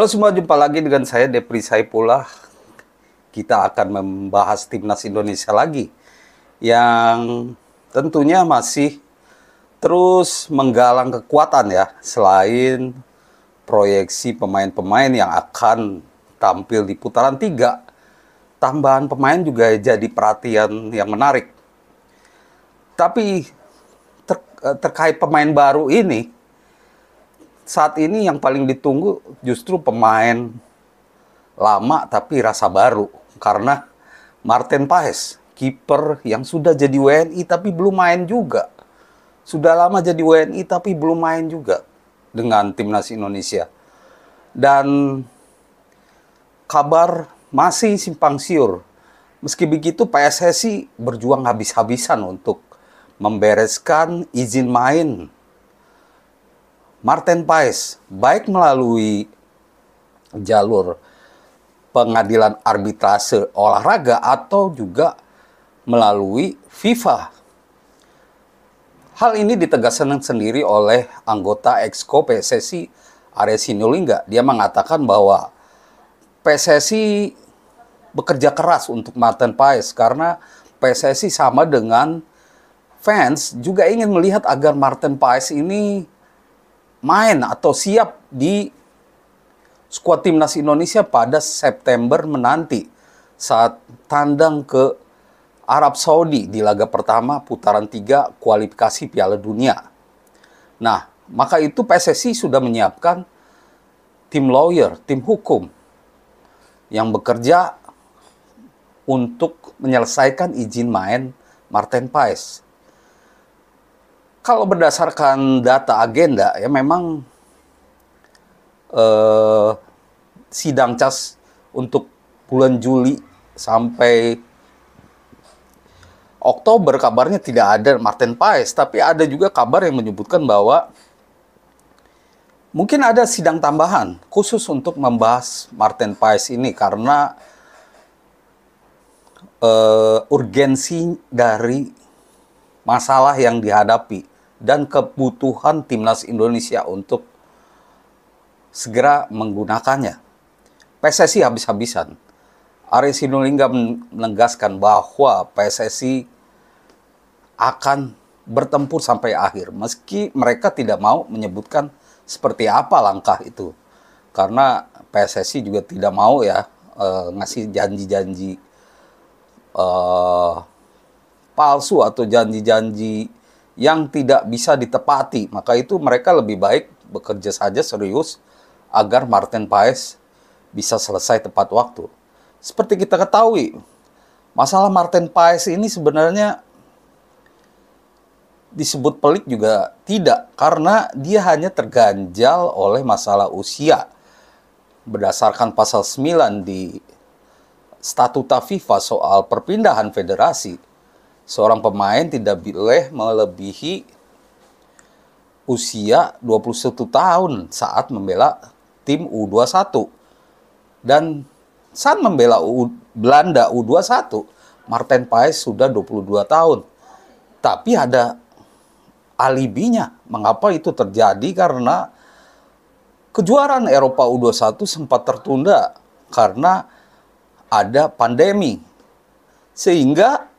Halo semua, jumpa lagi dengan saya Depri Saipula. Kita akan membahas timnas Indonesia lagi yang tentunya masih terus menggalang kekuatan ya selain proyeksi pemain-pemain yang akan tampil di putaran 3. Tambahan pemain juga jadi perhatian yang menarik. Tapi ter eh, terkait pemain baru ini saat ini yang paling ditunggu justru pemain lama tapi rasa baru karena Martin Paes, kiper yang sudah jadi WNI tapi belum main juga. Sudah lama jadi WNI tapi belum main juga dengan timnas Indonesia. Dan kabar masih simpang siur. Meski begitu PSSI berjuang habis-habisan untuk membereskan izin main Martin Paes baik melalui jalur pengadilan arbitrase olahraga atau juga melalui FIFA. Hal ini ditegaskan sendiri oleh anggota Exco PSSI Arya Sinulinga. Dia mengatakan bahwa PSSI bekerja keras untuk Martin Paes karena PSSI sama dengan fans juga ingin melihat agar Martin Paes ini main atau siap di skuad timnas Indonesia pada September menanti saat tandang ke Arab Saudi di laga pertama putaran 3 kualifikasi Piala Dunia. Nah, maka itu PSSI sudah menyiapkan tim lawyer, tim hukum yang bekerja untuk menyelesaikan izin main Martin Paes kalau berdasarkan data agenda ya memang eh, sidang cas untuk bulan Juli sampai Oktober kabarnya tidak ada Martin Pais, tapi ada juga kabar yang menyebutkan bahwa mungkin ada sidang tambahan khusus untuk membahas Martin Pais ini karena uh, urgensi dari masalah yang dihadapi dan kebutuhan timnas Indonesia untuk segera menggunakannya. PSSI habis-habisan. Aris Sinulinga menegaskan bahwa PSSI akan bertempur sampai akhir meski mereka tidak mau menyebutkan seperti apa langkah itu. Karena PSSI juga tidak mau ya eh, ngasih janji-janji eh, palsu atau janji-janji yang tidak bisa ditepati. Maka itu mereka lebih baik bekerja saja serius agar Martin Paes bisa selesai tepat waktu. Seperti kita ketahui, masalah Martin Paes ini sebenarnya disebut pelik juga tidak karena dia hanya terganjal oleh masalah usia. Berdasarkan pasal 9 di statuta FIFA soal perpindahan federasi, seorang pemain tidak boleh melebihi usia 21 tahun saat membela tim U21. Dan saat membela U Belanda U21, Martin Paes sudah 22 tahun. Tapi ada alibinya. Mengapa itu terjadi? Karena kejuaraan Eropa U21 sempat tertunda karena ada pandemi. Sehingga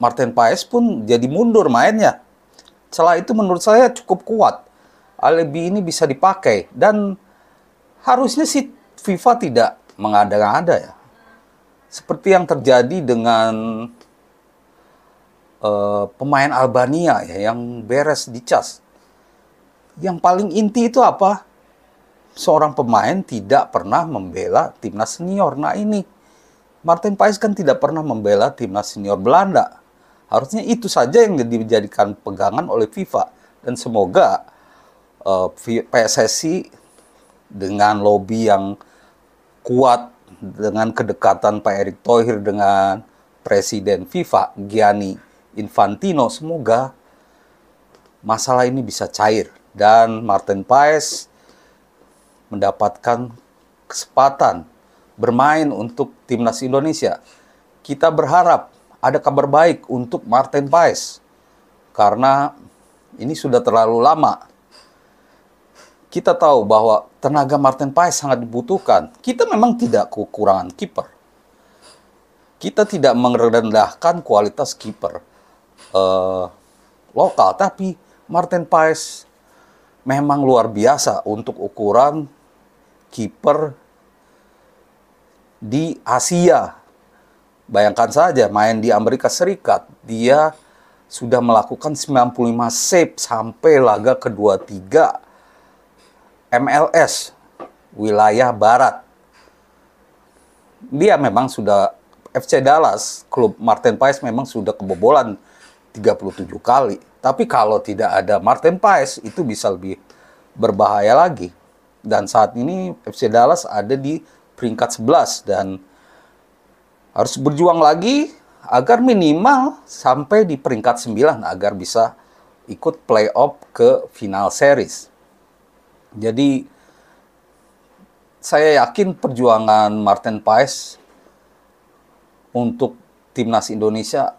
Martin Paes pun jadi mundur mainnya. Celah itu menurut saya cukup kuat. Alibi ini bisa dipakai dan harusnya si FIFA tidak mengada-ngada ya. Seperti yang terjadi dengan uh, pemain Albania ya yang beres dicas. Yang paling inti itu apa? Seorang pemain tidak pernah membela timnas senior. Nah ini Martin Paes kan tidak pernah membela timnas senior Belanda. Harusnya itu saja yang dijadikan pegangan oleh FIFA dan semoga uh, eh, PSSI dengan lobby yang kuat dengan kedekatan Pak Erick Thohir dengan Presiden FIFA Gianni Infantino semoga masalah ini bisa cair dan Martin Paes mendapatkan kesempatan bermain untuk timnas Indonesia. Kita berharap ada kabar baik untuk Martin Paes karena ini sudah terlalu lama. Kita tahu bahwa tenaga Martin Paes sangat dibutuhkan. Kita memang tidak kekurangan kiper. Kita tidak merendahkan kualitas kiper uh, lokal, tapi Martin Paes memang luar biasa untuk ukuran kiper di Asia Bayangkan saja main di Amerika Serikat, dia sudah melakukan 95 save sampai laga kedua tiga MLS wilayah barat. Dia memang sudah FC Dallas, klub Martin Paes memang sudah kebobolan 37 kali. Tapi kalau tidak ada Martin Paes itu bisa lebih berbahaya lagi. Dan saat ini FC Dallas ada di peringkat 11 dan harus berjuang lagi agar minimal sampai di peringkat 9 agar bisa ikut playoff ke final series. Jadi saya yakin perjuangan Martin Paes untuk timnas Indonesia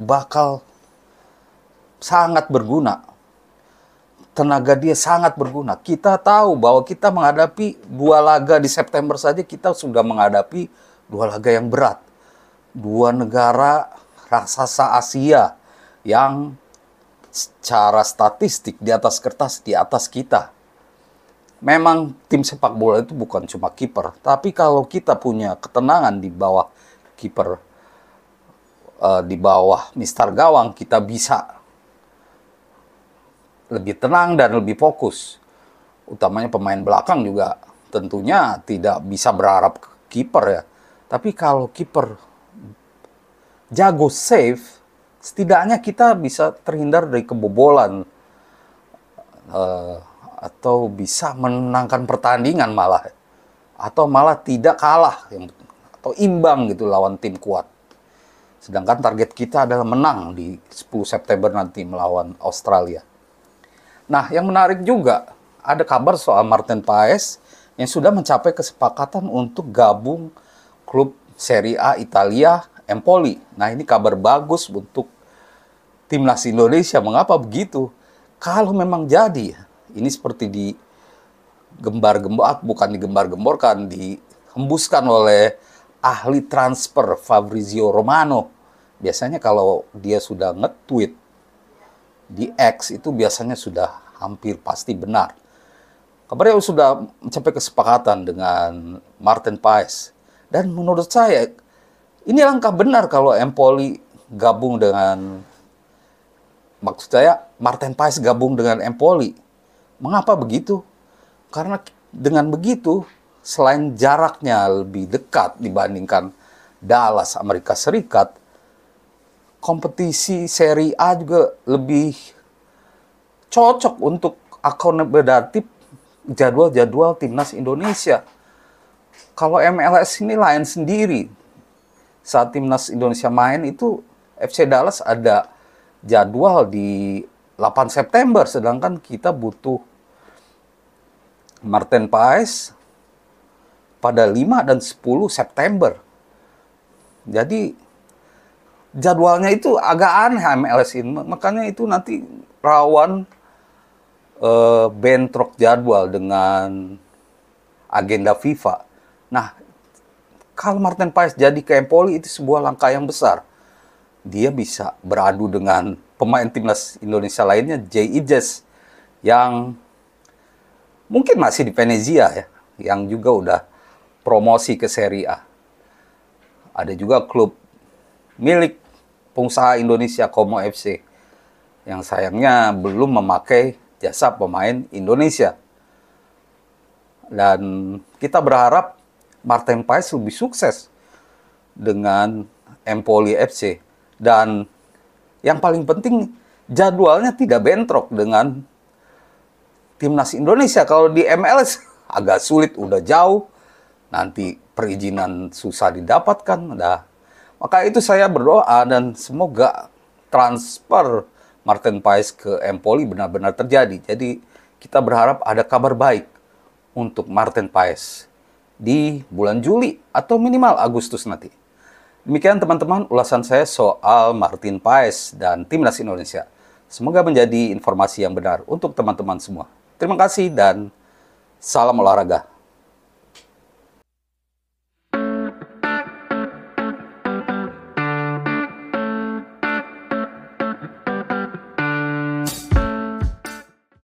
bakal sangat berguna. Tenaga dia sangat berguna. Kita tahu bahwa kita menghadapi dua laga di September saja kita sudah menghadapi Dua laga yang berat. Dua negara raksasa Asia yang secara statistik di atas kertas di atas kita. Memang tim sepak bola itu bukan cuma kiper, tapi kalau kita punya ketenangan di bawah kiper uh, di bawah Mister Gawang kita bisa lebih tenang dan lebih fokus. Utamanya pemain belakang juga tentunya tidak bisa berharap kiper ya. Tapi kalau kiper jago save, setidaknya kita bisa terhindar dari kebobolan uh, atau bisa menangkan pertandingan malah atau malah tidak kalah atau imbang gitu lawan tim kuat. Sedangkan target kita adalah menang di 10 September nanti melawan Australia. Nah, yang menarik juga ada kabar soal Martin Paes yang sudah mencapai kesepakatan untuk gabung klub Serie A Italia Empoli. Nah, ini kabar bagus untuk timnas Indonesia. Mengapa begitu? Kalau memang jadi, ini seperti di gembar-gembar bukan digembar-gemborkan, dihembuskan oleh ahli transfer Fabrizio Romano. Biasanya kalau dia sudah nge-tweet di X itu biasanya sudah hampir pasti benar. Kabarnya sudah mencapai kesepakatan dengan Martin Paes dan menurut saya ini langkah benar kalau Empoli gabung dengan maksud saya Martin Paes gabung dengan Empoli. Mengapa begitu? Karena dengan begitu selain jaraknya lebih dekat dibandingkan Dallas Amerika Serikat, kompetisi Serie A juga lebih cocok untuk akomodatif jadwal-jadwal timnas Indonesia. Kalau MLS ini lain sendiri. Saat timnas Indonesia main itu FC Dallas ada jadwal di 8 September sedangkan kita butuh Martin Paes pada 5 dan 10 September. Jadi jadwalnya itu agak aneh MLS ini. Makanya itu nanti rawan uh, bentrok jadwal dengan agenda FIFA. Nah, kalau Martin Paes jadi ke Empoli itu sebuah langkah yang besar. Dia bisa beradu dengan pemain timnas Indonesia lainnya, Jay Ijes, yang mungkin masih di Venezia ya, yang juga udah promosi ke Serie A. Ada juga klub milik pengusaha Indonesia Como FC yang sayangnya belum memakai jasa pemain Indonesia. Dan kita berharap Martin Paes lebih sukses dengan Empoli FC dan yang paling penting jadwalnya tidak bentrok dengan timnas Indonesia kalau di MLS agak sulit udah jauh nanti perizinan susah didapatkan dah maka itu saya berdoa dan semoga transfer Martin Paes ke Empoli benar-benar terjadi jadi kita berharap ada kabar baik untuk Martin Paes di bulan Juli atau minimal Agustus nanti. Demikian teman-teman ulasan saya soal Martin Paes dan Timnas Indonesia. Semoga menjadi informasi yang benar untuk teman-teman semua. Terima kasih dan salam olahraga.